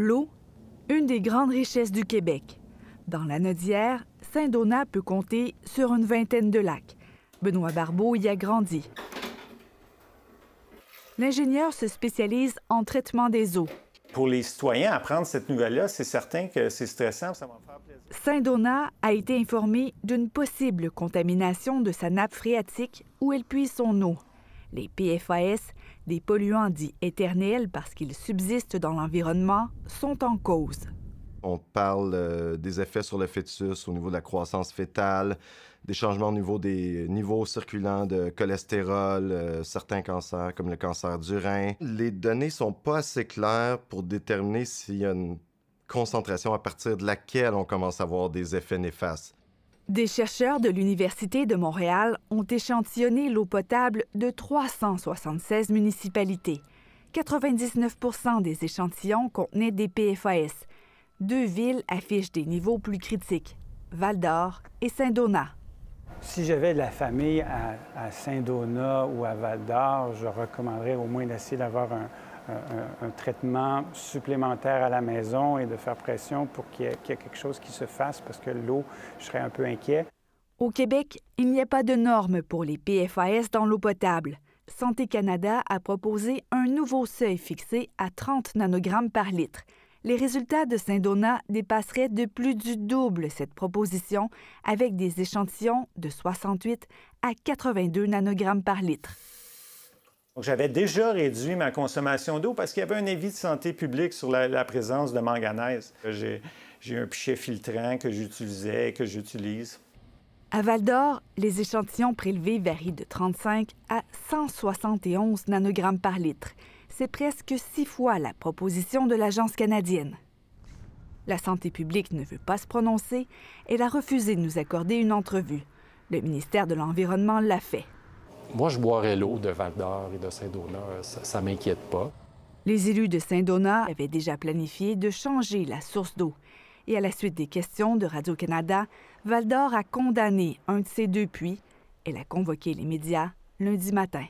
L'eau, une des grandes richesses du Québec. Dans la Nodière, Saint-Donat peut compter sur une vingtaine de lacs. Benoît Barbeau y a grandi. L'ingénieur se spécialise en traitement des eaux. Pour les citoyens, apprendre cette nouvelle-là, c'est certain que c'est stressant, Saint-Donat a été informé d'une possible contamination de sa nappe phréatique où elle puise son eau les PFAS, des polluants dits éternels parce qu'ils subsistent dans l'environnement, sont en cause. On parle euh, des effets sur le fœtus au niveau de la croissance fœtale, des changements au niveau des euh, niveaux circulants de cholestérol, euh, certains cancers comme le cancer du rein. Les données sont pas assez claires pour déterminer s'il y a une concentration à partir de laquelle on commence à avoir des effets néfastes. Des chercheurs de l'Université de Montréal ont échantillonné l'eau potable de 376 municipalités. 99 des échantillons contenaient des PFAS. Deux villes affichent des niveaux plus critiques, Val-d'Or et Saint-Donat. Si j'avais de la famille à, Saint-Donat ou à Val-d'Or, je recommanderais au moins d'essayer d'avoir un, un, traitement supplémentaire à la maison et de faire pression pour qu'il y, ait, y ait quelque chose qui se fasse parce que l'eau, je serais un peu inquiet. Au Québec, il n'y a pas de normes pour les PFAS dans l'eau potable. Santé Canada a proposé un nouveau seuil fixé à 30 nanogrammes par litre. Les résultats de Saint-Donat dépasseraient de plus du double cette proposition avec des échantillons de 68 à 82 nanogrammes par litre j'avais déjà réduit ma consommation d'eau parce qu'il y avait un avis de santé publique sur la, présence de manganèse. J'ai un pichet filtrant que j'utilisais et que j'utilise. À Val d'Or, les échantillons prélevés varient de 35 à 171 nanogrammes par litre. C'est presque six fois la proposition de l'Agence canadienne. La santé publique ne veut pas se prononcer. Elle a refusé de nous accorder une entrevue. Le ministère de l'Environnement l'a fait. Moi, je boirais l'eau de Val-d'Or et de Saint-Donat. Ça ne m'inquiète pas. Les élus de Saint-Donat avaient déjà planifié de changer la source d'eau. Et à la suite des questions de Radio-Canada, Val-d'Or a condamné un de ces deux puits. Elle a convoqué les médias lundi matin.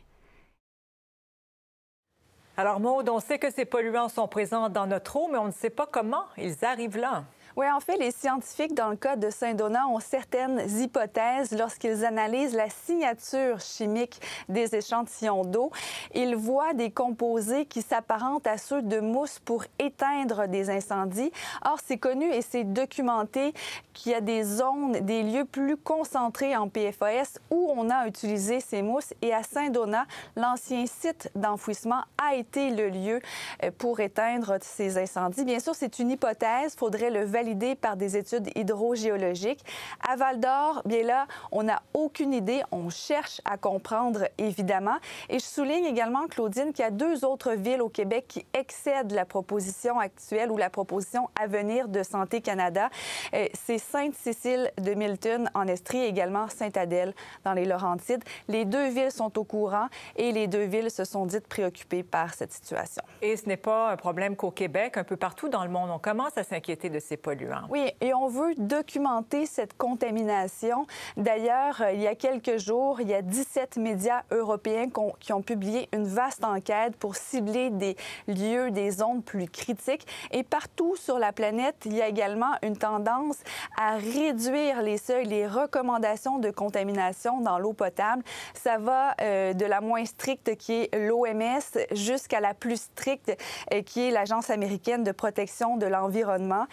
Alors, Maude, on sait que ces polluants sont présents dans notre eau, mais on ne sait pas comment ils arrivent là. Oui, en fait, les scientifiques, dans le cas de Saint-Donat, ont certaines hypothèses lorsqu'ils analysent la signature chimique des échantillons d'eau. Ils voient des composés qui s'apparentent à ceux de mousse pour éteindre des incendies. Or, c'est connu et c'est documenté qu'il y a des zones, des lieux plus concentrés en PFAS où on a utilisé ces mousses. Et à Saint-Donat, l'ancien site d'enfouissement a été le lieu euh, pour éteindre ces incendies. Bien sûr, c'est une hypothèse. Faudrait le validée par des études hydrogéologiques. À Val d'Or, bien là, on n'a aucune idée. On cherche à comprendre, évidemment. Et je souligne également, Claudine, qu'il y a deux autres villes au Québec qui excèdent la proposition actuelle ou la proposition à venir de Santé Canada. Euh, c'est Sainte-Cécile de Milton en Estrie et également Sainte-Adèle dans les Laurentides. Les deux villes sont au courant et les deux villes se sont dites préoccupées par cette situation. Et ce n'est pas un problème qu'au Québec, un peu partout dans le monde, on commence à s'inquiéter de ces politiques oui, et on veut documenter cette contamination. D'ailleurs, euh, il y a quelques jours, il y a 17 médias européens qui ont publié une vaste enquête pour cibler des lieux, des zones plus critiques. Et partout sur la planète, il y a également une tendance à réduire les seuils, les recommandations de contamination dans l'eau potable. Ça va euh, de la moins stricte qui est l'OMS jusqu'à la plus stricte euh, qui est l'Agence américaine de protection de l'environnement.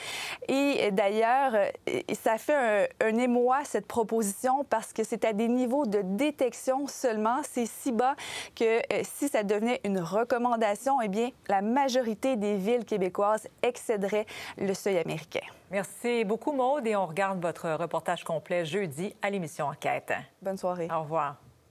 Et d'ailleurs, euh, ça fait un, émoi, cette proposition, parce que c'est à des niveaux de détection seulement. C'est si bas que euh, si ça devenait une recommandation, eh bien, la majorité des villes québécoises excéderaient le seuil américain. Merci beaucoup, Maude, et on regarde votre reportage complet jeudi à l'émission Enquête. Bonne soirée. Au revoir.